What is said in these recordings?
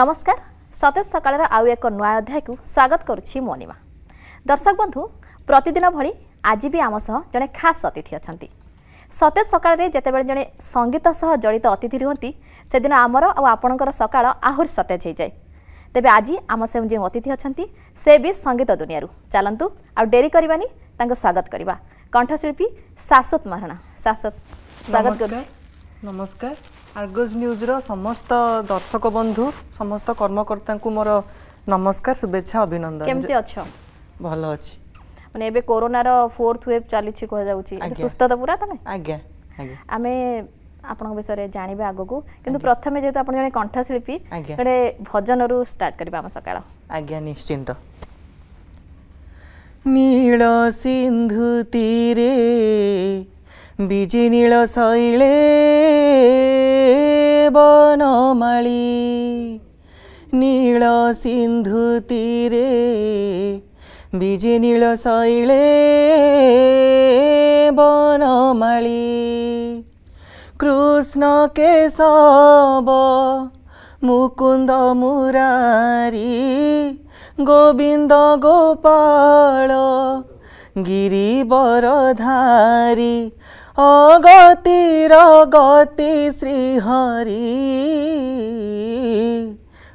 নমস্কার সতেজ সকালের আউ এক নয় অধ্যায়ক স্বাগত করছি মনিমা দর্শক বন্ধু প্রতদিন ভি আজ বি আম সহ জনে খাস অতিথি অনেক সতেজ সকালে যেতবে জনে সঙ্গীত সহ জড়িত অতিথি রুহতি সেদিন আমার আপনার সকাল আহরি সতেজ হয়ে যায় তেবে আজ আম সে যে অতিথি অনেক সে বি সঙ্গীত দুনিয়ার চালু আেরি করবানি তাঁর স্বাগত করা কণ্ঠশিল্পী শাশ্বত মহারণা শাশ্বত স্বাগত করছি নমস্কার ଆର୍ଗସ୍ ନ୍ୟୁଜ୍ର ସମସ୍ତ ଦର୍ଶକ ବନ୍ଧୁ ସମସ୍ତ କର୍ମକର୍ତ୍ତାଙ୍କୁ ମୋର ନମସ୍କାର ଶୁଭେଚ୍ଛା ଅଭିନନ୍ଦନ କେମିତି ଅଛ ଭଲ ଅଛି ମାନେ ଏବେ କରୋନାର ଫୋର୍ଥ ୱେଭ୍ ଚାଲିଛି କୁହାଯାଉଛି ସୁସ୍ଥ ତ ପୁରା ତମେ ଆଜ୍ଞା ଆମେ ଆପଣଙ୍କ ବିଷୟରେ ଜାଣିବା ଆଗକୁ କିନ୍ତୁ ପ୍ରଥମେ ଯେହେତୁ ଆପଣ ଜଣେ କଣ୍ଠଶିଳ୍ପୀ ଗୋଟେ ଭଜନରୁ ଷ୍ଟାର୍ଟ କରିବା ଆମ ସକାଳ ଆଜ୍ଞା ନିଶ୍ଚିନ୍ତ ନୀଳ ସିନ୍ଧୁ ତୀରେ ବିଜିନୀଳ ଶୈଳେ ବନମାଳି ନୀଳ ସିନ୍ଧୁ ତୀରେ ବିଜିନୀଳ ଶୈଳେ ବନମାଳି କୃଷ୍ଣ କେଶବ ମୁକୁନ୍ଦ ମୁରାରୀ ଗୋବିନ୍ଦ ଗୋପାଳ गिरिवरधारी अगति रगति रा श्री हरि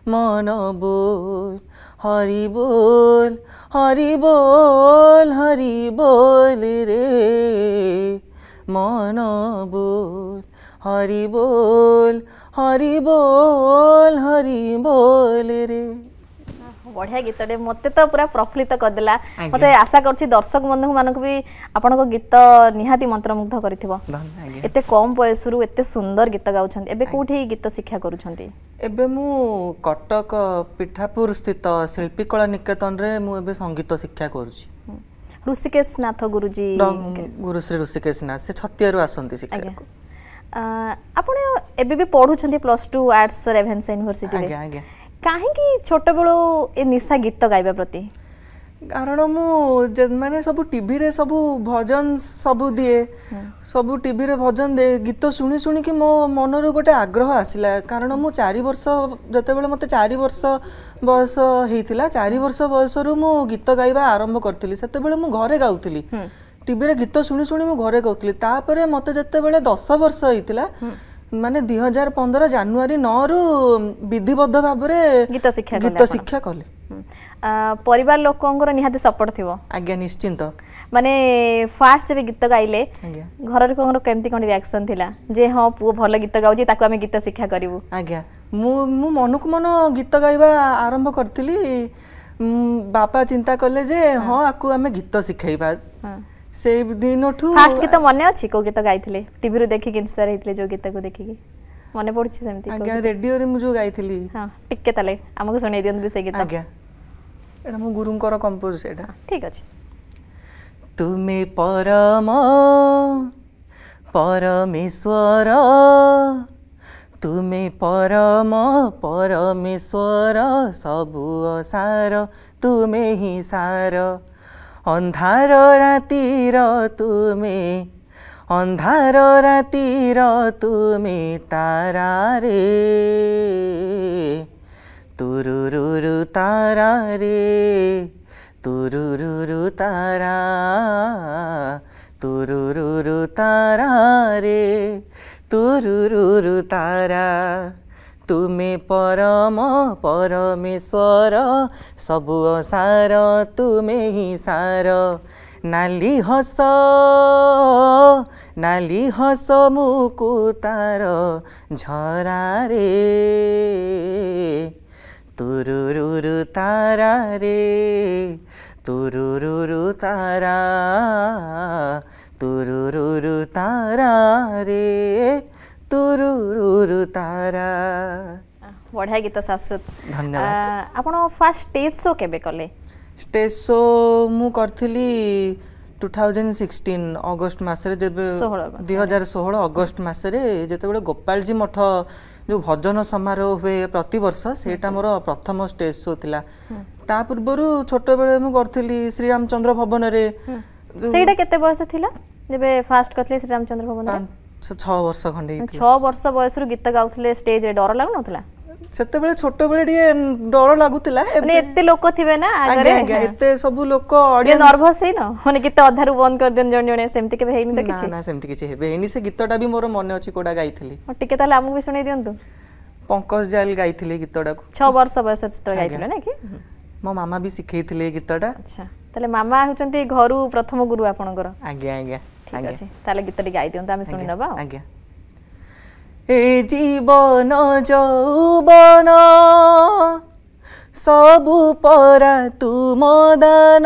मन बोल हरि बोल हरि बोल हरि बोल रे मन बोल हरि बोल हरि बोल हरि बोल रे ବଢିଆ ଗୀତଟେ ମତେ ତ ପୁରା ପ୍ରଫୁଲ୍ଲିତ କରିଦେଲା ମତେ ଆଶା କରୁଛି ଦର୍ଶକ ବନ୍ଧୁ ମାନଙ୍କୁ ବି ଆପଣଙ୍କ ଗୀତ ନିହାତି ମନ୍ତ୍ରମୁଗ୍ଧ କରିଥିବ ଏତେ କମ ବୟସରୁ ଏତେ ସୁନ୍ଦର ଗୀତ ଗାଉଛନ୍ତି ଏବେ କୋଉଠି ଗୀତ ଶିକ୍ଷା କରୁଛନ୍ତି ଏବେ ମୁଁ କଟକ ପିଠାପୁର ସ୍ଥିତ ଶିଳ୍ପୀ କଳା ନିକେତନରେ ମୁଁ ଏବେ ସଙ୍ଗୀତ ଶିକ୍ଷା କରୁଛି ଋଷିକେଶ ନାଥ ଗୁରୁଜୀ ଗୁରୁ ଶ୍ରୀ ଋଷିକେଶ ନାଥ ସେ ଛତିଆରୁ ଆସନ୍ତି ଶିକ୍ଷା ଆପଣ ଏବେ ବି ପଢୁଛନ୍ତି plus two arts Ravenshaw University ଆଜ୍ଞା ଆଜ୍ଞା କାହିଁକି ଛୋଟବେଳୁ ଏ ନିଶା ଗୀତ ଗାଇବା ପ୍ରତି କାରଣ ମୁଁ ମାନେ ସବୁ ଟିଭିରେ ସବୁ ଭଜନ ସବୁ ଦିଏ ସବୁ ଟିଭିରେ ଭଜନ ଦିଏ ଗୀତ ଶୁଣି ଶୁଣିକି ମୋ ମନରୁ ଗୋଟେ ଆଗ୍ରହ ଆସିଲା କାରଣ ମୁଁ ଚାରି ବର୍ଷ ଯେତେବେଳେ ମୋତେ ଚାରି ବର୍ଷ ବୟସ ହେଇଥିଲା ଚାରି ବର୍ଷ ବୟସରୁ ମୁଁ ଗୀତ ଗାଇବା ଆରମ୍ଭ କରିଥିଲି ସେତେବେଳେ ମୁଁ ଘରେ ଗାଉଥିଲି ଟିଭିରେ ଗୀତ ଶୁଣି ଶୁଣି ମୁଁ ଘରେ ଗାଉଥିଲି ତାପରେ ମୋତେ ଯେତେବେଳେ ଦଶ ବର୍ଷ ହେଇଥିଲା ମାନେ ଦୁଇ ହଜାର ପନ୍ଦର ଜାନୁଆରୀ ନଅ ରୁ ବିଧିବଦ୍ଧ ଭାବରେ ଗୀତ ଶିକ୍ଷା ଗୀତ ଶିକ୍ଷା କଲେ ପରିବାର ଲୋକଙ୍କର ନିହାତି ସପୋର୍ଟ ଥିବ ଆଜ୍ଞା ନିଶ୍ଚିନ୍ତ ମାନେ ଫାର୍ଷ୍ଟ ଯେବେ ଗୀତ ଗାଇଲେ ଘର ଲୋକଙ୍କର କେମିତି କ'ଣ ରିଆକ୍ସନ ଥିଲା ଯେ ହଁ ପୁଅ ଭଲ ଗୀତ ଗାଉଛି ତାକୁ ଆମେ ଗୀତ ଶିକ୍ଷା କରିବୁ ଆଜ୍ଞା ମୁଁ ମୁଁ ମନକୁ ମନ ଗୀତ ଗାଇବା ଆରମ୍ଭ କରିଥିଲି ବାପା ଚିନ୍ତା କଲେ ଯେ ହଁ ଆକୁ ଆମେ ଗୀତ ଶିଖାଇବା ସେଇ ଦିନଠୁ ଫାଷ୍ଟ ଗୀତ ମନେ ଅଛି କୋଉ ଗୀତ ଗାଇଥିଲେ ଟିଭିରୁ ଦେଖିକି ଇନସ୍ପାୟାର ହେଇଥିଲେ ଯୋଉ ଗୀତକୁ ଦେଖିକି ମନେ ପଡୁଛି ସେମିତି ଆଜ୍ଞା ରେଡିଓରେ ମୁଁ ଯୋଉ ଗାଇଥିଲି ହଁ ଟିକେ ତାହେଲେ ଆମକୁ ଶୁଣେଇ ଦିଅନ୍ତୁ ସେ ଗୀତ ଆଜ୍ଞା ଏଇଟା ମୋ ଗୁରୁଙ୍କର କମ୍ପୋଜ ଏଇଟା ଠିକ୍ ଅଛି ତୁମେ ପରମ ପରମେଶ୍ୱର ତୁମେ ପରମ ପରମେଶ୍ୱର ସବୁ ସାର ତୁମେ ହିଁ ସାର অন্ধার রাতির তুমি অন্ধার রাতির তুমি তারারে তুরুরুরু তারারে তুরুরুরু তারা তুরুরুরু তারারে তুরুরুরু তারা ତୁମେ ପରମ ପରମେଶ୍ୱର ସବୁ ଅସାର ତୁମେ ହିଁ ସାର ନାଲି ହସ ନାଲି ହସ ମୁକୁ ତାର ଝରାରେ ତୁରୁରୁରୁ ତାରାରେ ତୁରୁରୁରୁ ତାରା ତୁରୁରୁରୁ ତାରାରେ ତୁରୁରୁରୁ ତାରା ବଢିଆ ଗୀତ ଶାଶ୍ୱତ ଆପଣ ଫାଷ୍ଟ ଷ୍ଟେଜ୍ ଶୋ କେବେ କଲେ ଷ୍ଟେଜ୍ ଶୋ ମୁଁ କରିଥିଲି ଟୁ ଥାଉଜେଣ୍ଡ ସିକ୍ସଟିନ୍ ଅଗଷ୍ଟ ମାସରେ ଯେବେ ଦୁଇ ହଜାର ଷୋହଳ ଅଗଷ୍ଟ ମାସରେ ଯେତେବେଳେ ଗୋପାଳଜୀ ମଠ ଯେଉଁ ଭଜନ ସମାରୋହ ହୁଏ ପ୍ରତିବର୍ଷ ସେଇଟା ମୋର ପ୍ରଥମ ଷ୍ଟେଜ୍ ଶୋ ଥିଲା ତା ପୂର୍ବରୁ ଛୋଟବେଳେ ମୁଁ କରିଥିଲି ଶ୍ରୀରାମଚନ୍ଦ୍ର ଭବନରେ ସେଇଟା କେତେ ବୟସ ଥିଲା ଯେବେ ଫାଷ୍ଟ କରିଥିଲେ ଶ୍ରୀରାମଚନ୍ଦ୍ର ଭବନ ସେତେବେଳେ ଛୋଟବେଳେ ଟିକେ ଡର ଲାଗୁଥିଲା ଏତେ ଲୋକ ଥିବେ ନା ଏତେ ସବୁ ଲୋକ ନର୍ଭସ ହେଇନ ମାନେ ଗୀତ ଅଧାରୁ ବନ୍ଦ କରିଦିଅନ୍ତି ଜଣେ ଜଣେ ସେମିତି କେବେ ହେଇନି ତ କିଛି ନା ସେମିତି କିଛି ହେବେ ହେଇନି ସେ ଗୀତଟା ବି ମୋର ମନେ ଅଛି କୋଉଟା ଗାଇଥିଲି ଟିକେ ତାହେଲେ ଆମକୁ ବି ଶୁଣେଇ ଦିଅନ୍ତୁ ପଙ୍କଜ ଜାଲ ଗାଇଥିଲେ ଗୀତଟାକୁ ଛଅ ବର୍ଷ ବୟସରେ ସେତେବେଳେ ଗାଇଥିଲେ ନା କି ମୋ ମାମା ବି ଶିଖେଇଥିଲେ ଗୀତଟା ଆଚ୍ଛା ତାହେଲେ ମାମା ହେଉଛନ୍ତି ଘରୁ ପ୍ରଥମ ଗୁରୁ ଆପଣଙ୍କର ଆଜ୍ଞା ଆଜ୍ଞା তাহলে গীতটি গাই দিও আমি শুনে নেবা এ জীবন যৌবন সবু পরা তুম দান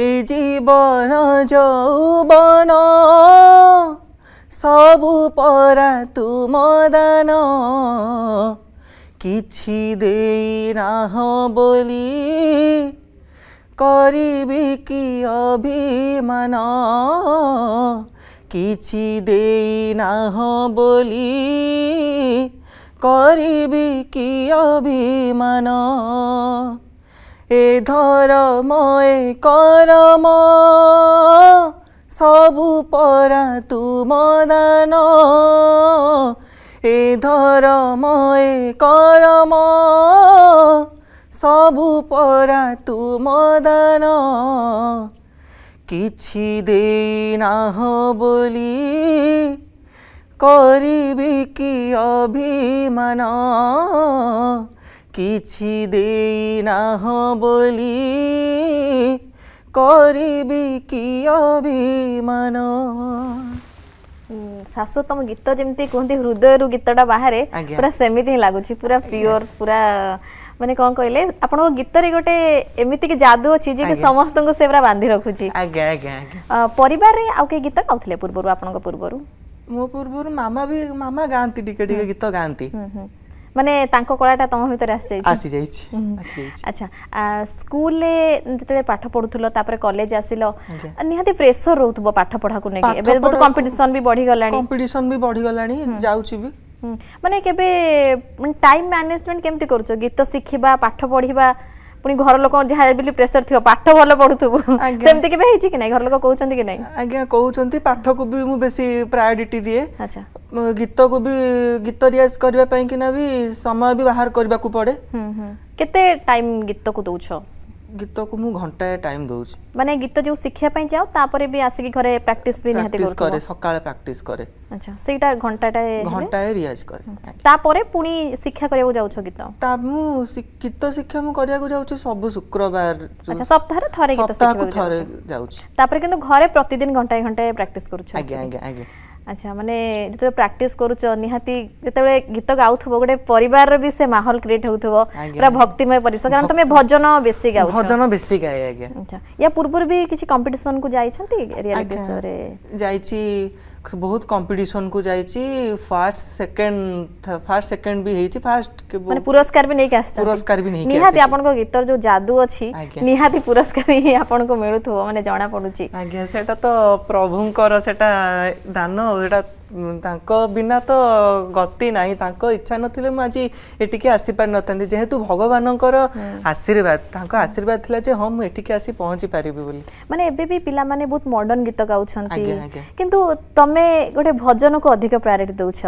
এ জীবন যৌবন সবু পরা তুম দান କିଛି ଦେଇ ନାହ ବୋଲି କରିବି କି ଅଭିମାନ କିଛି ଦେଇନାହଁ ବୋଲି କରିବି କି ଅଭିମାନ ଏ ଧରମ ଏ କରମ ସବୁ ପରା ତୁମ ଦାନ ଏ ଧରମ ଏ କରମ ସବୁ ପରା ତୁମ ଦାନ କିଛି ଦେଇନାହ ବୋଲି କରିବି କି ଅଭିମାନ କିଛି ଦେଇନାହ ବୋଲି କରିବି କି ଅଭିମାନ ଶାଶ୍ୱତ ତମ ଗୀତ ଯେମିତି କୁହନ୍ତି ହୃଦୟରୁ ଗୀତଟା ବାହାରେ ପୁରା ସେମିତି ହିଁ ଲାଗୁଛି ପୁରା ପିଓର ପୁରା ମାନେ କଣ କହିଲେ ଆପଣଙ୍କ ଗୀତରେ ଗୋଟେ ଏମିତିକି ଯାଦୁ ଅଛି ଯେ କି ସମସ୍ତଙ୍କୁ ସେ ପୁରା ବାନ୍ଧି ରଖୁଛି ଆଜ୍ଞା ଆଜ୍ଞା ପରିବାରରେ ଆଉ କିଏ ଗୀତ ଗାଉଥିଲେ ପୂର୍ବରୁ ଆପଣଙ୍କ ପୂର୍ବରୁ ମୋ ପୂର୍ବରୁ ମାମା ବି ମାମା ଗାଆନ୍ତି ଟିକେ ଟିକେ ଗୀତ ଗାଆନ୍ତି ମାନେ ତାଙ୍କ କଳାଟା ତମ ଭିତରେ ଆସିଯାଇଛି ଆସିଯାଇଛି ଆଚ୍ଛା ସ୍କୁଲରେ ଯେତେବେଳେ ପାଠ ପଢୁଥିଲ ତାପରେ କଲେଜ ଆସିଲ ନିହାତି ପ୍ରେସର ରହୁଥିବ ପାଠ ପଢାକୁ ନେଇକି ଏବେ ବହୁତ କମ୍ପିଟିସନ ବି ବଢିଗଲାଣି କମ୍ପିଟିସନ ବି ବଢିଗଲାଣି ଯାଉଛି ବି মানে কেবে টাইম ম্যানেজমেন্ট কেমতি করছ গীত শিখিবা পাঠ পড়িবা ପୁଣି ଘର ଲୋକ ଯାହା ବୋଲି ପ୍ରେସର ଥିବ ପାଠ ଭଲ ପଢୁଥିବୁ ସେମିତି କେବେ ହେଇଛି କି ନାଇଁ ଘର ଲୋକ କହୁଛନ୍ତି କି ନାଇଁ ଆଜ୍ଞା କହୁଛନ୍ତି ପାଠକୁ ବି ମୁଁ ବେଶୀ ପ୍ରାୟୋରିଟି ଦିଏ ଆଚ୍ଛା ଗୀତକୁ ବି ଗୀତ ରିଆଜ କରିବା ପାଇଁକିନା ବି ସମୟ ବି ବାହାର କରିବାକୁ ପଡ଼େ କେତେ ଟାଇମ୍ ଗୀତକୁ ଦଉଛ গীতকু মু ঘন্টায় টাইম দউছি মানে গীত যে শিখিয়া পাই যাও তারপরে বি আসি ঘরে প্র্যাকটিস বি নিহাতি করতে করে সকালে প্র্যাকটিস করে আচ্ছা সেইটা ঘন্টাটা ঘন্টায় রিয়াজ করে তারপরে পুনি শিক্ষা করিয়াকু যাউছ গীত তা মু গীত শিক্ষা মু করিয়াকু যাউছি সব শুক্রবার আচ্ছা সপ্তাহে থরে গীত শিক্ষা করিয়াকু যাউছি তারপরে কিন্তু ঘরে প্রতিদিন ঘন্টায় ঘন্টায় প্র্যাকটিস করছ আগে আগে আগে আচ্ছা মানে যেতে প্র্যাকটিস করুছ নিহাতি যেতবে গীত গাউথব গোটে পরিবার বি সে মাহল ক্রিয়েট হউথব পুরা ভক্তিময় পরিবেশ কারণ তুমি ভজন বেশি গাউছ ভজন বেশি গায় আজ্ঞা আচ্ছা ইয়া পূর্বর বি কিছু কম্পিটিশন কু যাইছন্তি রিয়ালিটি শো রে যাইছি ବହୁତ କମ୍ପିଟିସନକୁ ଯାଇଛି ଫାର୍ଷ୍ଟ ସେକେଣ୍ଡ ଫାର୍ଷ୍ଟ ସେକେଣ୍ଡ ବି ହେଇଛି ଫାର୍ଷ୍ଟ ମାନେ ପୁରସ୍କାର ବି ନେଇକି ଆସିଛନ୍ତି ପୁରସ୍କାର ବି ନେଇକି ନିହାତି ଆପଣଙ୍କ ଗୀତର ଯୋଉ ଯାଦୁ ଅଛି ନିହାତି ପୁରସ୍କାର ହିଁ ଆପଣଙ୍କୁ ମିଳୁଥିବ ମାନେ ଜଣା ପଡୁଛି ଆଜ୍ଞା ସେଟା ତ ପ୍ରଭୁଙ୍କର ସେଟା ଦାନ ସେଟା ତାଙ୍କ ବିନା ତ ଗତି ନାହିଁ ତାଙ୍କ ଇଚ୍ଛା ନଥିଲେ ମୁଁ ଆଜି ଏଠିକି ଆସିପାରିନଥାନ୍ତି ଯେହେତୁ ଭଗବାନଙ୍କର ଆଶୀର୍ବାଦ ତାଙ୍କ ଆଶୀର୍ବାଦ ଥିଲା ଯେ ହଁ ମୁଁ ଏଠିକି ଆସି ପହଞ୍ଚି ପାରିବି ବୋଲି ମାନେ ଏବେ ବି ପିଲାମାନେ ବହୁତ ମଡର୍ଣ୍ଣ ଗୀତ ଗାଉଛନ୍ତି କିନ୍ତୁ ତମେ ଗୋଟେ ଭଜନକୁ ଅଧିକ ପ୍ରାୟୋରିଟି ଦେଉଛ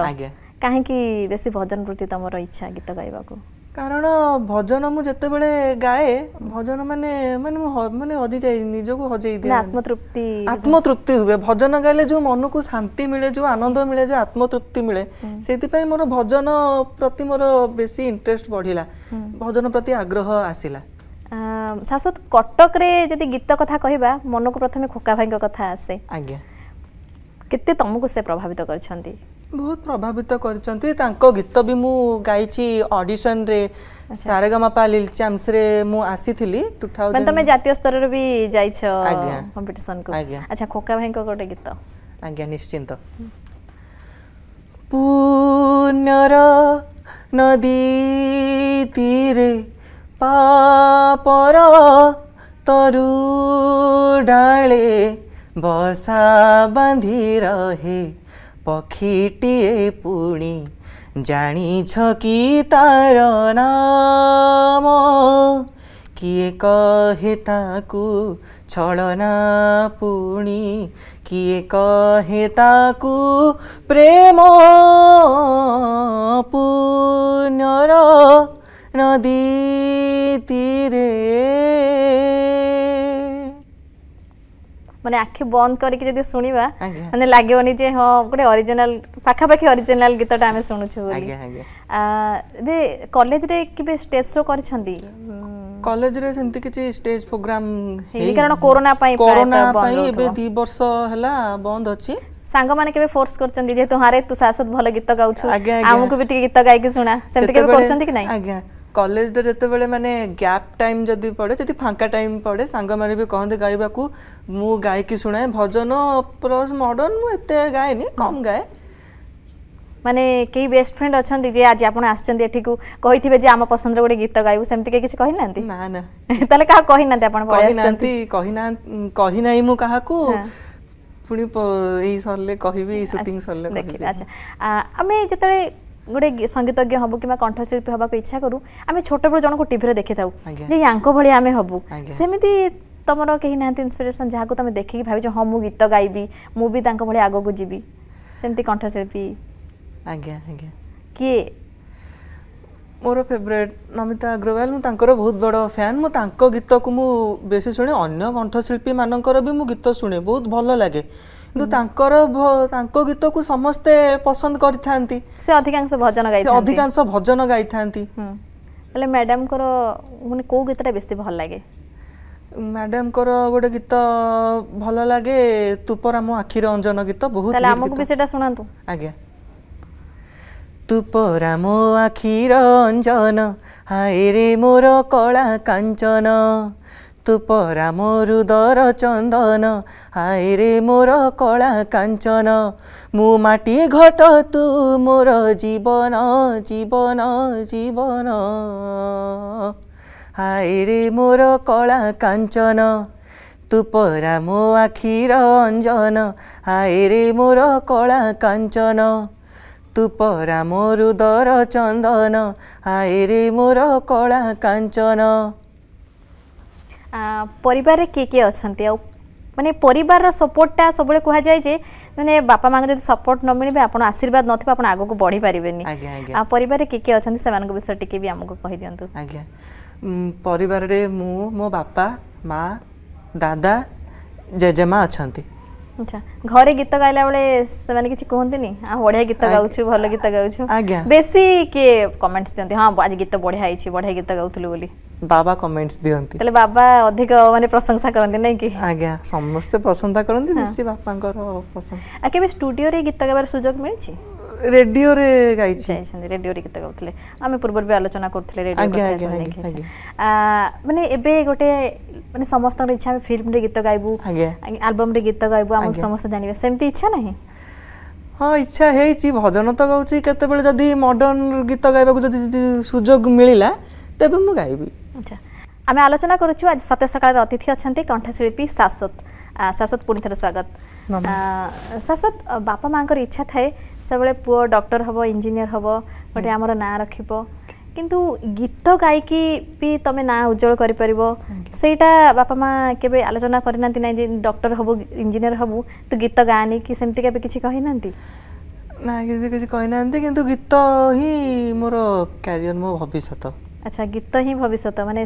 କାହିଁକି ବେଶୀ ଭଜନ ପ୍ରତି ତମର ଇଚ୍ଛା ଗୀତ ଗାଇବାକୁ କାରଣ ଭଜନ ମୁଁ ଯେତେବେଳେ ଗାଏ ଭଜନ ମାନେ ମାନେ ମୁଁ ମାନେ ହଜିଯାଏ ନିଜକୁ ହଜେଇ ଦିଏ ଆତ୍ମତୃପ୍ତି ଆତ୍ମତୃପ୍ତି ହୁଏ ଭଜନ ଗାଇଲେ ଯେଉଁ ମନକୁ ଶାନ୍ତି ମିଳେ ଯେଉଁ ଆନନ୍ଦ ମିଳେ ଯେଉଁ ଆତ୍ମତୃପ୍ତି ମିଳେ ସେଇଥିପାଇଁ ମୋର ଭଜନ ପ୍ରତି ମୋର ବେଶୀ ଇଣ୍ଟରେଷ୍ଟ ବଢ଼ିଲା ଭଜନ ପ୍ରତି ଆଗ୍ରହ ଆସିଲା ଶାଶ୍ୱତ କଟକରେ ଯଦି ଗୀତ କଥା କହିବା ମନକୁ ପ୍ରଥମେ ଖୋକା ଭାଇଙ୍କ କଥା ଆସେ ଆଜ୍ଞା କେତେ ତମକୁ ସେ ପ୍ରଭାବିତ କରିଛନ୍ତି ବହୁତ ପ୍ରଭାବିତ କରିଛନ୍ତି ତାଙ୍କ ଗୀତ ବି ମୁଁ ଗାଇଛି ଅଡିସନରେ ସାରେଗମାପା ଲିଲ୍ ଚାମ୍ପସରେ ମୁଁ ଆସିଥିଲି ଟୁ ଥାଉଜେଣ୍ଡ ତମେ ଜାତୀୟ ସ୍ତରରେ ବି ଯାଇଛ ଆଜ୍ଞା କମ୍ପିଟିସନକୁ ଆଜ୍ଞା ଆଚ୍ଛା ଖୋକା ଭାଇଙ୍କ ଗୋଟେ ଗୀତ ଆଜ୍ଞା ନିଶ୍ଚିନ୍ତ ପୁନର ନଦୀ ତୀରେ ପାପର ତରୁ ଡାଳେ ବସା ବାନ୍ଧି ରହେ ପକ୍ଷୀଟିଏ ପୁଣି ଜାଣିଛ କି ତାର ନାମ କିଏ କହେ ତାକୁ ଛଳନା ପୁଣି କିଏ କହେ ତାକୁ ପ୍ରେମ ପୁଣ୍ୟର ନଦୀ ତୀରେ মানে আখি বন্ধ করিকি যদি শুনিবা মানে লাগিবনি যে হ্যাঁ গোটে অরিজিনাল পাখাপাখি অরিজিনাল গীতটা আমি শুনুছু বলি এবে কলেজরে কেবে স্টেজ শো করিছন্তি কলেজরে সেমতি কিছু স্টেজ প্রোগ্রাম হেই কারণ করোনা পাই করোনা পাই এবে 2 বর্ষ হেলা বন্ধ আছে অছি ସାଙ୍ଗମାନେ କେବେ ଫୋର୍ସ କରୁଛନ୍ତି ଯେହେତୁ ହଁରେ ତୁ ଶାଶ୍ୱତ ଭଲ ଗୀତ ଗାଉଛୁ ଆମକୁ বি টিকে গীত গাইকি শোনা সেমতি କେବେ କରୁଛନ୍ତି কি নাই ଆଜ୍ଞା କଲେଜରେ ଯେତେବେଳେ ମାନେ ଗ୍ୟାପ୍ ଟାଇମ୍ ଯଦି ପଡ଼େ ଯଦି ଫାଙ୍କା ଟାଇମ୍ ପଡ଼େ ସାଙ୍ଗମାନେ ବି କହନ୍ତି ଗାଇବାକୁ ମୁଁ ଗାଇକି ଶୁଣାଏ ଭଜନ ପ୍ଲସ୍ ମଡ଼ର୍ଣ୍ଣ ମୁଁ ଏତେ ଗାଏନି କମ୍ ଗାଏ ମାନେ କେହି ବେଷ୍ଟ ଫ୍ରେଣ୍ଡ ଅଛନ୍ତି ଯେ ଆଜି ଆପଣ ଆସିଛନ୍ତି ଏଠିକୁ କହିଥିବେ ଯେ ଆମ ପସନ୍ଦର ଗୋଟେ ଗୀତ ଗାଇବୁ ସେମିତି କେହି କିଛି କହିନାହାନ୍ତି ନା ନା ତାହେଲେ କାହାକୁ କହିନାହାନ୍ତି ଆପଣ କହିନାହାନ୍ତି କହିନାହିଁ ମୁଁ କାହାକୁ ପୁଣି ଏଇ ସରିଲେ କହିବି ଏଇ ସୁଟିଂ ସରିଲେ ଦେଖିବି ଆଚ୍ଛା ଆମେ ଯେତେବେଳେ ଗୋଟେ ସଙ୍ଗୀତଜ୍ଞ ହବୁ କିମ୍ବା କଣ୍ଠଶିଳ୍ପୀ ହେବାକୁ ଇଚ୍ଛା କରୁ ଆମେ ଛୋଟବେଳୁ ଜଣକୁ ଟିଭିରେ ଦେଖିଥାଉ ଯେ ୟାଙ୍କ ଭଳିଆ ଆମେ ହବୁ ସେମିତି ତମର କେହି ନାହାନ୍ତି ଇନ୍ସପିରେସନ୍ ଯାହାକୁ ତମେ ଦେଖିକି ଭାବିଛ ହଁ ମୁଁ ଗୀତ ଗାଇବି ମୁଁ ବି ତାଙ୍କ ଭଳିଆ ଆଗକୁ ଯିବି ସେମିତି କଣ୍ଠଶିଳ୍ପୀ ଆଜ୍ଞା ଆଜ୍ଞା କିଏ ମୋର ଫେଭରେଟ୍ ନମିତା ଅଗ୍ରୱାଲ ମୁଁ ତାଙ୍କର ବହୁତ ବଡ଼ ଫ୍ୟାନ୍ ମୁଁ ତାଙ୍କ ଗୀତକୁ ମୁଁ ବେଶୀ ଶୁଣେ ଅନ୍ୟ କଣ୍ଠଶିଳ୍ପୀମାନଙ୍କର ବି ମୁଁ ଗୀତ ଶୁଣେ ବହୁତ ଭଲ ଲାଗେ କିନ୍ତୁ ତାଙ୍କର ତାଙ୍କ ଗୀତକୁ ସମସ୍ତେ ପସନ୍ଦ କରିଥାନ୍ତି ସେ ଅଧିକାଂଶ ଭଜନ ଗାଇଥାନ୍ତି ଅଧିକାଂଶ ଭଜନ ଗାଇଥାନ୍ତି ହେଲେ ମ୍ୟାଡ଼ାମଙ୍କର ମାନେ କେଉଁ ଗୀତଟା ବେଶୀ ଭଲ ଲାଗେ ମ୍ୟାଡ଼ାମଙ୍କର ଗୋଟେ ଗୀତ ଭଲ ଲାଗେ ତୁପର ଆମ ଆଖିର ଅଞ୍ଜନ ଗୀତ ବହୁତ ହେଲେ ଆମକୁ ବି ସେଇଟା ଶୁଣାନ୍ତୁ ଆଜ୍ଞା ତୁପରା ମୋ ଆଖିର ଅଞ୍ଜନ ହାଏରେ ମୋର କଳା କାଞ୍ଚନ ତୁ ପରା ମୋ ହୃଦର ଚନ୍ଦନ ହାଇରେ ମୋର କଳା କାଞ୍ଚନ ମୁଁ ମାଟି ଘଟ ତୁ ମୋର ଜୀବନ ଜୀବନ ଜୀବନ ହାଇରେ ମୋର କଳା କାଞ୍ଚନ ତୁ ପରା ମୋ ଆଖିର ଅଞ୍ଜନ ହାଇରେ ମୋର କଳା କାଞ୍ଚନ ତୁ ପରା ମୋ ହୃଦର ଚନ୍ଦନ ହାଇରେ ମୋର କଳା କାଞ୍ଚନ পরিবারে কি কি অনেক মানে পরিবার সপোর্টটা সবুলে কুহযায় যে মানে বাপা মা যদি সপোর্ট ন মিলবে আপনার আশীর্বাদ নথিব আপনার আগুক বড়ি পারবে আর পরিবারে কি কি অনেক সে বিষয়ে টিকি বি আমাকে কহিদিও আজ্ঞা পরিবারে মু মো বাপা মা দাদা জেজেমা অনেক আচ্ছা ঘরে গীত গাইলা বেলে সেমানে কিছু কুহন্তিনি আ বঢ়িয়া গীত গাউছু ভালো গীত গাউছু আজ্ঞা বেশি কে কমেন্টস দিও হ্যাঁ আজ গীত বঢ়িয়া হয়েছে বঢ়িয়া গীত গাউথুলু বলি বাবা কমেন্টস দিয়ন্তি তাহলে বাবা অধিক মানে প্রশংসা করতে নাই কি আজ্ঞা সমস্তে প্রশংসা করতে বেশি বাপাঙ্কর প্রশংসা আ কেবে স্টুডিও রে গীত গাবার সুযোগ মিলিছি রেডিও রে গাইছি যাইছেন রেডিও রে গীত গাউতলে আমি পূর্বর বি আলোচনা করতলে রেডিও কথা আ মানে এবে গটে মানে সমস্তর ইচ্ছা আমি ফিল্ম রে গীত গাইবু আলবম রে গীত গাইবু আমাক সমস্ত জানিবে সেমতি ইচ্ছা নাহি ହଁ ଇଚ୍ଛା ହେଇଛି ଭଜନ ତ ଗାଉଛି କେତେବେଳେ ଯଦି ମଡ଼ର୍ଣ୍ଣ ଗୀତ ଗାଇବାକୁ ଯଦି ସୁଯୋଗ ମିଳିଲା ତେବେ ମୁଁ ଗାଇବି আচ্ছা আমি আলোচনা করুছু আজ সতে সকালের অতিথি অনেক কণ্ঠশিল্পী শাশ্বত শাশ্বত পুঁ থরে স্বাগত শাশ্বত বাপা মাঙ্কর ইচ্ছা থাকে সবুলে পুয় ডক্টর হব ইঞ্জিনিয়র হব গোটে আমার না রাখব কিন্তু গীত গাইকি বি তুমি না উজ্জ্বল করিপার সেইটা বাপা মা কেবে আলোচনা করে না যে ডক্টর হব ইঞ্জিনিয়র হব তু গীত গানি কি সেমতি কেবে কিছু কহি না না কেবে কিছু কহি না কিন্তু গীত হি মোর ক্যারিয়র মো ভবিষ্যত আচ্ছা গীত ହିଁ ভବିଷ୍ୟତ ମାନେ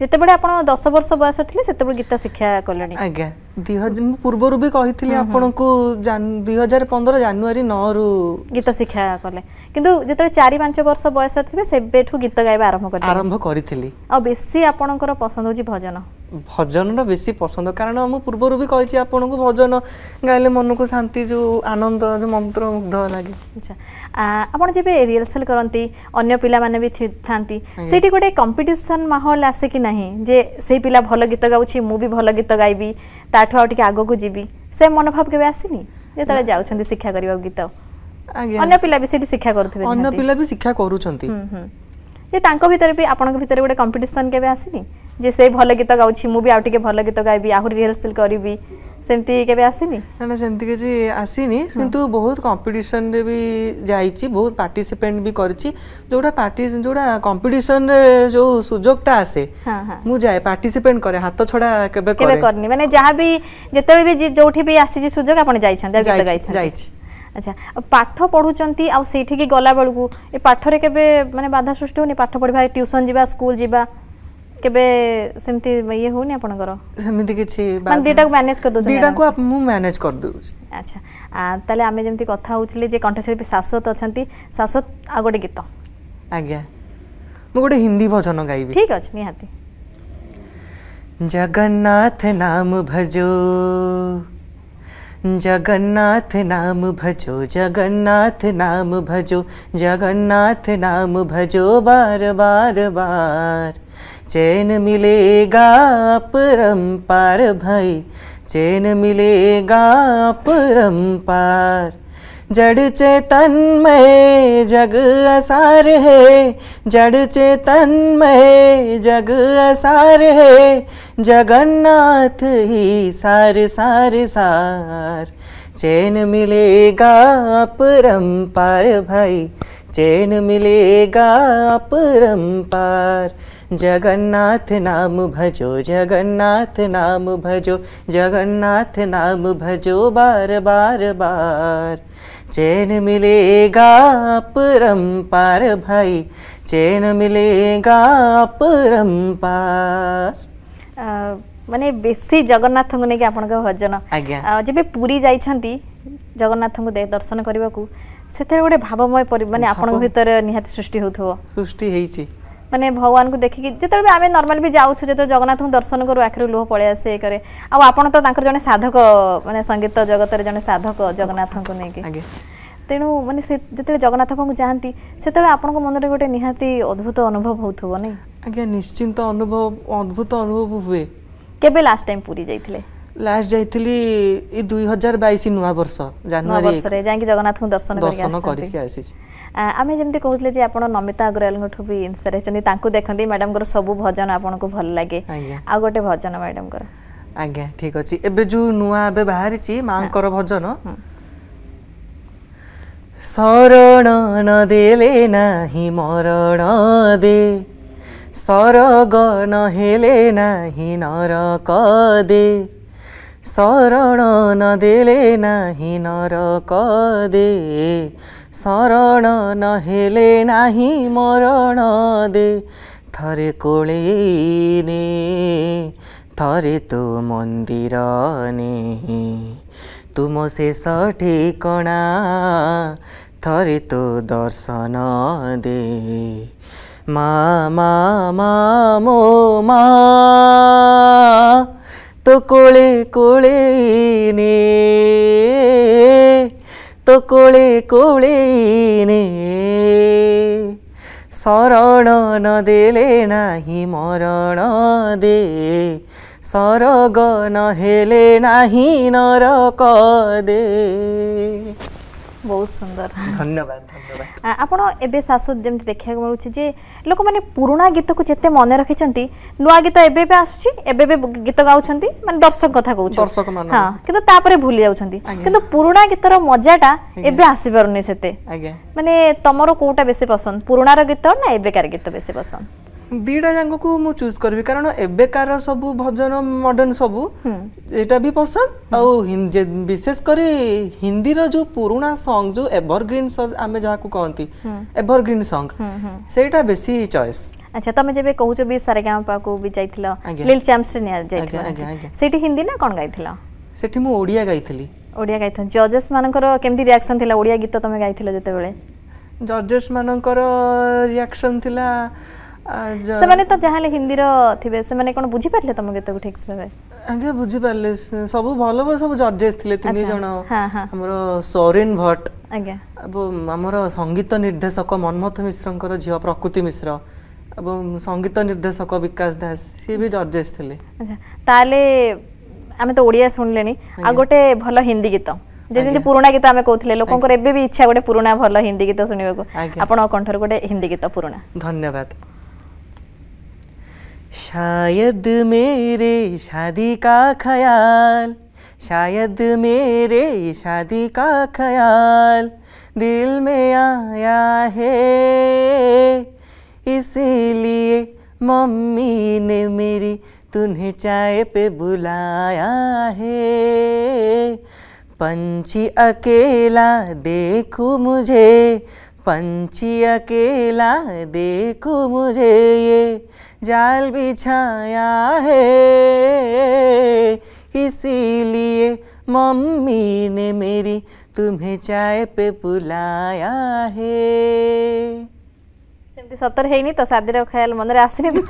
ଯେତେବେଳେ ଆପଣ ଦଶ ବର୍ଷ ବୟସ ଥିଲେ ସେତେବେଳେ ଗୀତ ଶିକ୍ଷା କଲେଣି ଆଜ୍ଞା ଦୁଇ ମୁଁ ପୂର୍ବରୁ ବି କହିଥିଲି ଆପଣଙ୍କୁ ଦୁଇ ହଜାର ପନ୍ଦର ଜାନୁଆରୀ ନଅରୁ ଗୀତ ଶିକ୍ଷା କଲେ କିନ୍ତୁ ଯେତେବେଳେ ଚାରି ପାଞ୍ଚ ବର୍ଷ ବୟସ ଥିବେ ସେବେଠୁ ଗୀତ ଗାଇବା ଆରମ୍ଭ କରି ଆରମ୍ଭ କରିଥିଲି ଆଉ ବେଶୀ ଆପଣଙ୍କର ପସନ୍ଦ ହେଉଛି ଭଜନ ଭଜନର ବେଶୀ ପସନ୍ଦ କାରଣ ମୁଁ ପୂର୍ବରୁ ବି କହିଛି ଆପଣଙ୍କୁ ଭଜନ ଗାଇଲେ ମନକୁ ଶାନ୍ତି ଯେଉଁ ଆନନ୍ଦ ଯେଉଁ ମନ୍ତ୍ରମୁଗ୍ଧ ଲାଗେ ଆଚ୍ଛା ଆପଣ ଯେବେ ରିହର୍ସାଲ କରନ୍ତି ଅନ୍ୟ ପିଲାମାନେ ବି ଥାନ୍ତି ସେଇଠି ଗୋଟେ କମ୍ପିଟିସନ୍ ମାହୋଲ ଆସେ କି ନାହିଁ ଯେ ସେଇ ପିଲା ଭଲ ଗୀତ ଗାଉଛି ମୁଁ ବି ଭଲ ଗୀତ ଗାଇବି ତା ତାଠୁ ଆଉ ଟିକେ ଆଗକୁ ଯିବି ସେ ମନୋଭାବ କେବେ ଆସିନି ଯେତେବେଳେ ଯାଉଛନ୍ତି ଶିକ୍ଷା କରିବାକୁ ଗୀତ ଅନ୍ୟ ପିଲା ବି ସେଠି ଶିକ୍ଷା କରୁଥିବେ ଅନ୍ୟ ପିଲା ବି ଶିକ୍ଷା କରୁଛନ୍ତି ଯେ ତାଙ୍କ ଭିତରେ ବି ଆପଣଙ୍କ ଭିତରେ ଗୋଟେ କମ୍ପିଟିସନ୍ କେବେ ଆସିନି ଯେ ସେ ଭଲ ଗୀତ ଗାଉଛି ମୁଁ ବି ଆଉ ଟିକେ ଭଲ ଗୀତ ଗାଇବି ଆହୁରି ରିହର୍ସଲ କରିବି ସେମିତି କେବେ ଆସିନି ନା ନା ସେମିତି କିଛି ଆସିନି କିନ୍ତୁ ବହୁତ କମ୍ପିଟିସନରେ ବି ଯାଇଛି ବହୁତ ପାର୍ଟିସିପେଣ୍ଟ ବି କରିଛି ଯେଉଁଟା ପାର୍ଟି ଯେଉଁଟା କମ୍ପିଟିସନରେ ଯେଉଁ ସୁଯୋଗଟା ଆସେ ମୁଁ ଯାଏ ପାର୍ଟିସିପେଣ୍ଟ କରେ ହାତ ଛଡ଼ା କେବେ କେବେ କରିନି ମାନେ ଯାହା ବି ଯେତେବେଳେ ବି ଯେଉଁଠି ବି ଆସିଛି ସୁଯୋଗ ଆପଣ ଯାଇଛନ୍ତି ଯାଇଛି ଆଚ୍ଛା ପାଠ ପଢ଼ୁଛନ୍ତି ଆଉ ସେଇଠିକି ଗଲାବେଳକୁ ଏ ପାଠରେ କେବେ ମାନେ ବାଧା ସୃଷ୍ଟି ହେଉନି ପାଠ ପଢ଼ିବା ଟ୍ୟୁସନ୍ ଯିବା ସ୍କୁଲ ଯିବା କେବେ ସେମିତି ଇଏ ହଉନି ଆପଣଙ୍କର ସେମିତି କିଛି ମାନେ ଦିଟାକୁ ମ୍ୟାନେଜ କରିଦେଉଛି ଦିଟାକୁ ମୁଁ ମ୍ୟାନେଜ କରିଦେଉଛି ଆଚ୍ଛା ତାହେଲେ ଆମେ ଯେମିତି କଥା ହଉଥିଲେ ଯେ କଣ୍ଠଶିଳ୍ପୀ ଶାଶ୍ୱତ ଅଛନ୍ତି ଶାଶ୍ୱତ ଆଉ ଗୋଟେ ଗୀତ ଆଜ୍ଞା ମୁଁ ଗୋଟେ ହିନ୍ଦୀ ଭଜନ ଗାଇବି ଠିକ ଅଛି ନିହାତି जगन्नाथ नाम भजो जगन्नाथ नाम भजो जगन्नाथ नाम भजो जगन्नाथ नाम भजो बार बार बार चैन मिलेगा परम्पार भाई चैन मिलेगा परम पार जड़ चेतन में जग असार है जड़ चेतन में जग असार है जगन्नाथ ही सार सार सार चैन मिलेगा परम पार भाई चैन मिलेगा परम पार जगन्नाथ नाम भजो जगन्नाथ नाम भजो जगन्नाथ नाम भजो बार बार बार चैन मिलेगा परम पार भाई चैन मिलेगा परम पार ମାନେ ବେଶୀ ଜଗନ୍ନାଥଙ୍କୁ ନେଇକି ଆପଣଙ୍କ ଭଜନ ଯେବେ ପୁରୀ ଯାଇଛନ୍ତି ଜଗନ୍ନାଥଙ୍କୁ ଦର୍ଶନ କରିବାକୁ ସେଥିରେ ଗୋଟେ ଭାବମୟ ମାନେ ଆପଣଙ୍କ ଭିତରେ ନିହାତି ସୃଷ୍ଟି ହେଉଥିବ ସୃଷ୍ଟି ହେଇଛି ମାନେ ଭଗବାନଙ୍କୁ ଦେଖିକି ଯେତେବେଳେ ବି ଆମେ ନର୍ମାଲି ବି ଯାଉଛୁ ଯେତେବେଳେ ଜଗନ୍ନାଥଙ୍କୁ ଦର୍ଶନ କରୁ ଆଖିରୁ ଲୁହ ପଳେଇ ଆସେ ଇଏ କରେ ଆଉ ଆପଣ ତ ତାଙ୍କର ଜଣେ ସାଧକ ମାନେ ସଙ୍ଗୀତ ଜଗତରେ ଜଣେ ସାଧକ ଜଗନ୍ନାଥଙ୍କୁ ନେଇକି ତେଣୁ ମାନେ ସେ ଯେତେବେଳେ ଜଗନ୍ନାଥ ପାଖକୁ ଯାଆନ୍ତି ସେତେବେଳେ ଆପଣଙ୍କ ମନରେ ଗୋଟେ ନିହାତି ଅଦ୍ଭୁତ ଅନୁଭବ ହେଉଥିବ ନାଇଁ ଆଜ୍ଞା ନିଶ୍ଚିନ୍ତ ଅନୁଭବ ଅଦ୍ଭୁତ ଅନୁଭବ ହୁଏ କେବେ ଲାଷ୍ଟ ଟାଇମ୍ ପୁରୀ ଯାଇଥିଲେ ଲାଷ୍ଟ ଯାଇଥିଲି ଏ ଦୁଇ ହଜାର ବାଇଶ ନୂଆ ବର୍ଷ ଜାନୁଆରୀରେ ଯାଇକି ଜଗନ୍ନାଥଙ୍କୁ ଦର୍ଶନ ଦର୍ଶନ କରିକି ଆସିଛି ଆମେ ଯେମିତି କହୁଥିଲେ ଯେ ଆପଣ ନମିତା ଅଗ୍ରୱାଲଙ୍କ ଠୁ ବି ଇନସ୍ପାୟର ହେଇଛନ୍ତି ତାଙ୍କୁ ଦେଖନ୍ତି ମ୍ୟାଡାମଙ୍କର ସବୁ ଭଜନ ଆପଣଙ୍କୁ ଭଲ ଲାଗେ ଆଉ ଗୋଟେ ଭଜନ ମ୍ୟାଡାମଙ୍କର ଆଜ୍ଞା ଠିକ ଅଛି ଏବେ ଯେଉଁ ନୂଆ ଏବେ ବାହାରିଛି ମାଙ୍କର ଭଜନ ଶରଣ ନ ଦେଲେ ନାହିଁ ମରଣ ଦେ ସରଗ ଶରଣ ନ ଦେଲେ ନାହିଁ ନରକ ଦେ ଶରଣ ନ ହେଲେ ନାହିଁ ମରଣ ଦେ ଥରେ କୋଳେ ନେ ଥରେ ତୁ ମନ୍ଦିର ନେ ତୁମ ଶେଷ ଠିକଣା ଥରେ ତୁ ଦର୍ଶନ ଦେ ମା ମା ମୋ ମା তকলে কোলে নে তকলে কোলে নে শরণ ন দেলে নাহি মরণ দে সরগ ন হেলে নাহি নরক দে ବହୁତ ସୁନ୍ଦର ଧନ୍ୟବାଦ ଧନ୍ୟବାଦ ଆପଣ ଏବେ ଶାଶ୍ୱତ ଯେମିତି ଦେଖିବାକୁ ମିଳୁଛି ଯେ ଲୋକମାନେ ପୁରୁଣା ଗୀତକୁ ଯେତେ ମନେ ରଖିଛନ୍ତି ନୂଆ ଗୀତ ଏବେ ବି ଆସୁଛି ଏବେ ବି ଗୀତ ଗାଉଛନ୍ତି ମାନେ ଦର୍ଶକ କଥା କହୁଛନ୍ତି ହଁ କିନ୍ତୁ ତାପରେ ଭୁଲି ଯାଉଛନ୍ତି କିନ୍ତୁ ପୁରୁଣା ଗୀତର ମଜାଟା ଏବେ ଆସିପାରୁନି ସେତେ ମାନେ ତମର କୋଉଟା ବେଶୀ ପସନ୍ଦ ପୁରୁଣାର ଗୀତ ନା ଏବେକାର ଗୀତ ବେଶୀ ପସନ୍ଦ দুইটা যাকু মু চুজ করবি কারণ এবেকার সবু ভজন মডর্ন সবু এটা বি পসন্দ আউ বিশেষ করে হিন্দির যে পুরোনা সং যে এভরগ্রিন আমি যা কহতি এভরগ্রিন সং সেইটা বেশি চয়েস আচ্ছা তুমি যেবে কহুছ বি সারেগামা কো বি যাইছিল লিল চ্যাম্পস নিয়া যাইছিল সেটি হিন্দি না কোন গাইছিল সেটি মু ওড়িয়া গাইଥିଲି ওড়িয়া গাইছিল জজেস মানকৰ কেমতি ৰিয়াকচন থিলা ওড়িয়া গীত তুমি গাইছিল যেতেবেলে জজেস মানকৰ ৰিয়াকচন থিলা ସେମାନେ ତ ଯାହାହେଲେ ହିନ୍ଦୀର ଥିବେ ସେମାନେ କ'ଣ ବୁଝିପାରିଲେ ତମ ଗୀତକୁ ଠିକ୍ ଭାବେ ଆଜ୍ଞା ବୁଝିପାରିଲେ ସବୁ ଭଲ ଭଲ ସବୁ ଜଜେସ୍ ଥିଲେ ତିନି ଜଣ ଆମର ସୋରେନ ଭଟ୍ଟ ଆଜ୍ଞା ଏବଂ ଆମର ସଙ୍ଗୀତ ନିର୍ଦ୍ଦେଶକ ମନ୍ମଥ ମିଶ୍ରଙ୍କର ଝିଅ ପ୍ରକୃତି ମିଶ୍ର ଏବଂ ସଙ୍ଗୀତ ନିର୍ଦ୍ଦେଶକ ବିକାଶ ଦାସ ସିଏ ବି ଜଜେସ୍ ଥିଲେ ତାହେଲେ ଆମେ ତ ଓଡ଼ିଆ ଶୁଣିଲେଣି ଆଉ ଗୋଟେ ଭଲ ହିନ୍ଦୀ ଗୀତ ଯେମିତି ପୁରୁଣା ଗୀତ ଆମେ କହୁଥିଲେ ଲୋକଙ୍କର ଏବେ ବି ଇଚ୍ଛା ଗୋଟେ ପୁରୁଣା ଭଲ ହିନ୍ଦୀ ଗୀତ ଶୁଣିବାକୁ ଆପଣଙ୍କ କଣ୍ଠରୁ ଗୋଟେ ହିନ୍ଦୀ ଗୀତ ପୁରୁଣା ଧନ୍ୟବାଦ शायद मेरे शादी का ख्याल शायद मेरे शादी का ख्याल दिल में आया है इसीलिए मम्मी ने मेरी तुम्हें चाय पे बुलाया है पंछी अकेला देखो मुझे पंछी अकेला देखो मुझे ये जाल बिछाया है इसीलिए मम्मी ने मेरी तुम्हें चाय पे बुलाया है ସେମିତି ସତରେ ହେଇନି ତ ସାଦିର ଖୟାଲ ମନରେ ଆସିନି ତ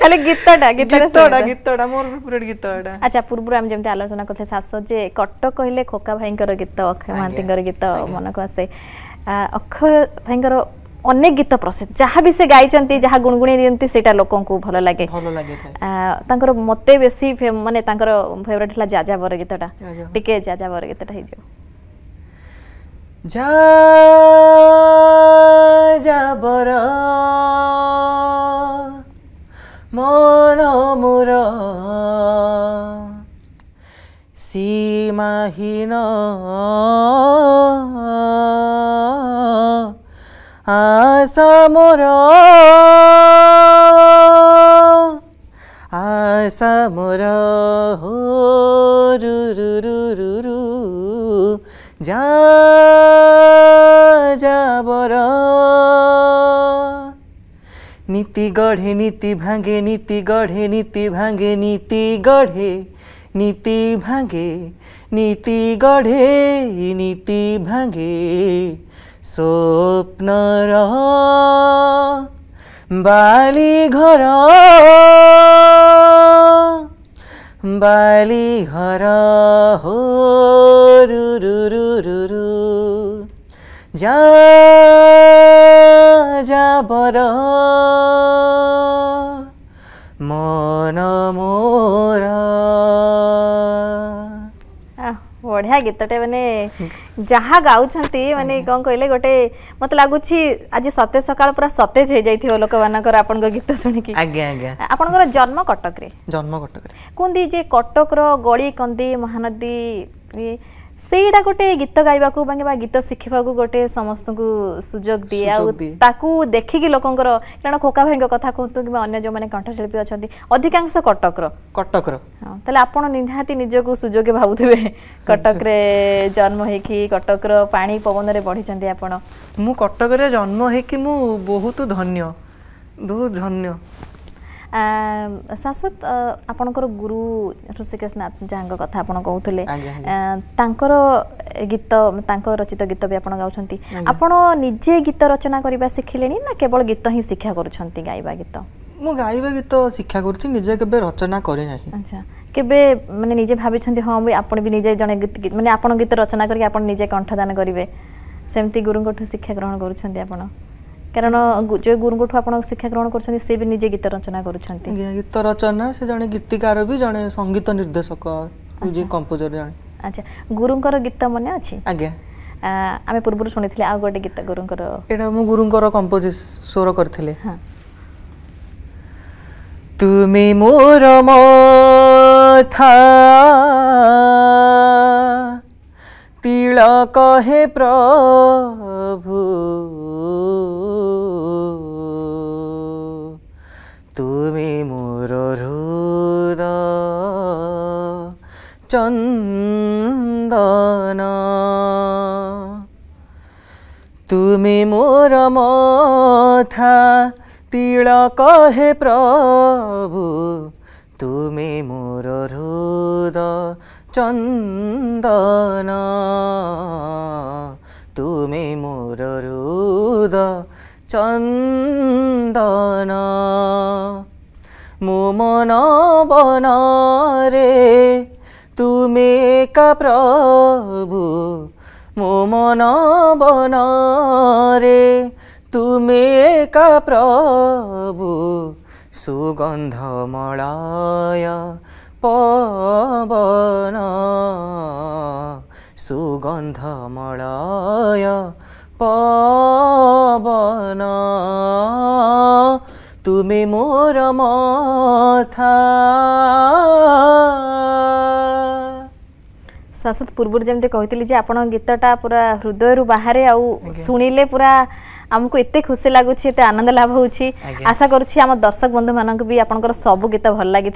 ଖାଲି ଗୀତଟା ଗୀତଟା ଗୀତଟା ମୋର ଫେଭରେଟ୍ ଗୀତଟା ଆଚ୍ଛା ପୂର୍ବରୁ ଆମେ ଯେମିତି ଆଲୋଚନା କରିଥିଲେ ଶାଶ ଯେ କଟକ କହିଲେ ଖୋକା ଭାଇଙ୍କର ଗୀତ ଅକ୍ଷୟ ମହାନ୍ତିଙ୍କର ଗୀତ ମନକୁ ଆସେ ଅକ୍ଷୟ ଭାଇଙ୍କର ଅନେକ ଗୀତ ପ୍ରସିଦ୍ଧ ଯାହା ବି ସେ ଗାଇଛନ୍ତି ଯାହା ଗୁଣୁଗୁଣେଇ ଦିଅନ୍ତି ସେଇଟା ଲୋକଙ୍କୁ ଭଲ ଲାଗେ ଭଲ ଲାଗେ ତାଙ୍କର ମୋତେ ବେଶୀ ମାନେ ତାଙ୍କର ଫେଭରେଟ୍ ହେଲା ଯାଯାବର ଗୀତଟା ଟିକେ ଯାଯାବର ଗୀତଟା ହେଇଯିବ 아사모라 아사모라 호루루루루루 자자보라 নীতি গঢ়ে নীতি ভাঙে নীতি গঢ়ে নীতি ভাঙে নীতি গঢ়ে নীতি ভাঙে নীতি গঢ়ে নীতি ভাঙে স্বপ্নর বালি ঘর বালি ঘর হো রু রু রু রু রু যাবর মন মোরা ବଢ଼ିଆ ଗୀତଟେ ମାନେ ଯାହା ଗାଉଛନ୍ତି ମାନେ କ'ଣ କହିଲେ ଗୋଟେ ମୋତେ ଲାଗୁଛି ଆଜି ସତେଜ ସକାଳ ପୁରା ସତେଜ ହେଇଯାଇଥିବ ଲୋକମାନଙ୍କର ଆପଣଙ୍କ ଗୀତ ଶୁଣିକି ଆଜ୍ଞା ଆଜ୍ଞା ଆପଣଙ୍କର ଜନ୍ମ କଟକରେ ଜନ୍ମ କଟକରେ କୁହନ୍ତି ଯେ କଟକର ଗଳି କନ୍ଦି ମହାନଦୀ ସେଇଟା ଗୋଟେ ଗୀତ ଗାଇବାକୁ ବା ଗୀତ ଶିଖିବାକୁ ଗୋଟେ ସମସ୍ତଙ୍କୁ ସୁଯୋଗ ଦିଏ ଆଉ ତାକୁ ଦେଖିକି ଲୋକଙ୍କର କାରଣ ଖୋକା ଭାଇଙ୍କ କଥା କୁହନ୍ତୁ କିମ୍ବା ଅନ୍ୟ ଯେଉଁମାନେ କଣ୍ଠଶିଳ୍ପୀ ଅଛନ୍ତି ଅଧିକାଂଶ କଟକର କଟକର ହଁ ତାହେଲେ ଆପଣ ନିହାତି ନିଜକୁ ସୁଯୋଗ ଭାବୁଥିବେ କଟକରେ ଜନ୍ମ ହେଇକି କଟକର ପାଣି ପବନରେ ବଢ଼ିଛନ୍ତି ଆପଣ ମୁଁ କଟକରେ ଜନ୍ମ ହେଇକି ମୁଁ ବହୁତ ଧନ୍ୟ ବହୁତ ଶାଶ୍ୱତ ଆପଣଙ୍କର ଗୁରୁ ଋଷିକେଶ ନାଥ ଯାହାଙ୍କ କଥା ଆପଣ କହୁଥିଲେ ତାଙ୍କର ଗୀତ ତାଙ୍କ ରଚିତ ଗୀତ ବି ଆପଣ ଗାଉଛନ୍ତି ଆପଣ ନିଜେ ଗୀତ ରଚନା କରିବା ଶିଖିଲେଣି ନା କେବଳ ଗୀତ ହିଁ ଶିକ୍ଷା କରୁଛନ୍ତି ଗାଇବା ଗୀତ ମୁଁ ଗାଇବା ଗୀତ ଶିକ୍ଷା କରୁଛି ନିଜେ କେବେ ରଚନା କରି ନାହିଁ ଆଚ୍ଛା କେବେ ମାନେ ନିଜେ ଭାବିଛନ୍ତି ହଁ ବି ଆପଣ ବି ନିଜେ ଜଣେ ମାନେ ଆପଣ ଗୀତ ରଚନା କରିକି ଆପଣ ନିଜେ କଣ୍ଠଦାନ କରିବେ ସେମିତି ଗୁରୁଙ୍କଠୁ ଶିକ୍ଷା ଗ୍ରହଣ କରୁଛନ୍ତି ଆପଣ କାରଣ ଯେ ଗୁରୁଙ୍କଠୁ ଆପଣ ଶିକ୍ଷା ଗ୍ରହଣ କରୁଛନ୍ତି ସେ ବି ନିଜେ ଗୀତ ରଚନା କରୁଛନ୍ତି ଗୀତ ରଚନା ସେ ଜଣେ ଗୀତିକାର ବି ଜଣେ ସଙ୍ଗୀତ ନିର୍ଦ୍ଦେଶକ କମ୍ପୋଜର ଜଣେ ଆଚ୍ଛା ଗୁରୁଙ୍କର ଗୀତ ମନେ ଅଛି ଆଜ୍ଞା ଆମେ ପୂର୍ବରୁ ଶୁଣିଥିଲେ ଆଉ ଗୋଟେ ଗୀତ ଗୁରୁଙ୍କର ଏଇଟା ମୁଁ ଗୁରୁଙ୍କର କମ୍ପୋଜ ସ୍ୱର କରିଥିଲି তুমি মোর মথা তিলক হে প্রভু চন্দন তুমি মোর মথা তিলক হে প্রভু তুমি মোর হৃদ চন্দন তুমি মোর হৃদ চন্দন মো মন বনরে তুমি কা প্ৰভু মো মন বনৰে তুমি কা প্ৰভু সুগন্ধ মলায় পৱন সুগন্ধ মলায় পৱন তুমি মোর শাশ্বত পূর্বর যেমন কহিলি যে আপনার গীতটা পুরা হৃদয়রু বাহারে আউ শুনিলে পুরা আমাকে এত খুশি লাগুছে এত আনন্দ লাভ হচ্ছে আশা করছি আমার দর্শক বন্ধু মানুষ বি আপনার সব গীত ভাল লাগি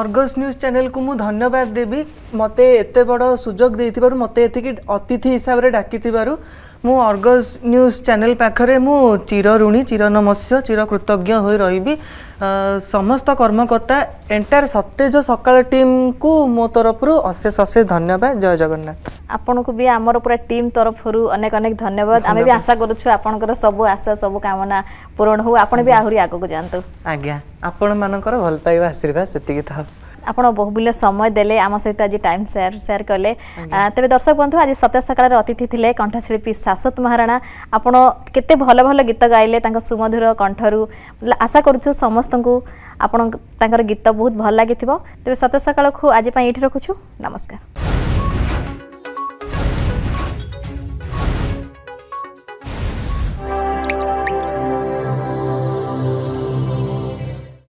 অর্গস নিউজ চ্যানেল কু ধন্যবাদ দেবি মতে এত বড় সুযোগ দিয়ে মতে এত অতিথি হিসাবে ডাকি থাকার ମୁଁ ଅର୍ଗସ୍ ନ୍ୟୁଜ୍ ଚ୍ୟାନେଲ୍ ପାଖରେ ମୁଁ ଚିର ଋଣୀ ଚିର ନମସ୍ୟ ଚିର କୃତଜ୍ଞ ହୋଇ ରହିବି ସମସ୍ତ କର୍ମକର୍ତ୍ତା ଏଣ୍ଟାୟାର ସତେଜ ସକାଳ ଟିମ୍କୁ ମୋ ତରଫରୁ ଅଶେଷ ଅଶେଷ ଧନ୍ୟବାଦ ଜୟ ଜଗନ୍ନାଥ ଆପଣଙ୍କୁ ବି ଆମର ପୁରା ଟିମ୍ ତରଫରୁ ଅନେକ ଅନେକ ଧନ୍ୟବାଦ ଆମେ ବି ଆଶା କରୁଛୁ ଆପଣଙ୍କର ସବୁ ଆଶା ସବୁ କାମନା ପୂରଣ ହଉ ଆପଣ ବି ଆହୁରି ଆଗକୁ ଯାଆନ୍ତୁ ଆଜ୍ଞା ଆପଣମାନଙ୍କର ଭଲ ପାଇବା ଆଶୀର୍ବାଦ ସେତିକି ଥାଉ ଆପଣ ବହୁମୂଲ୍ୟ ସମୟ ଦେଲେ ଆମ ସହିତ ଆଜି ଟାଇମ୍ ସେୟାର ସେୟାର କଲେ ତେବେ ଦର୍ଶକ ବନ୍ଧୁ ଆଜି ସତ୍ୟ ସକାଳର ଅତିଥି ଥିଲେ କଣ୍ଠଶିଳ୍ପୀ ଶାଶ୍ୱତ ମହାରଣା ଆପଣ କେତେ ଭଲ ଭଲ ଗୀତ ଗାଇଲେ ତାଙ୍କ ସୁମଧୁର କଣ୍ଠରୁ ଆଶା କରୁଛୁ ସମସ୍ତଙ୍କୁ ଆପଣ ତାଙ୍କର ଗୀତ ବହୁତ ଭଲ ଲାଗିଥିବ ତେବେ ସତ୍ୟ ସକାଳକୁ ଆଜି ପାଇଁ ଏଇଠି ରଖୁଛୁ ନମସ୍କାର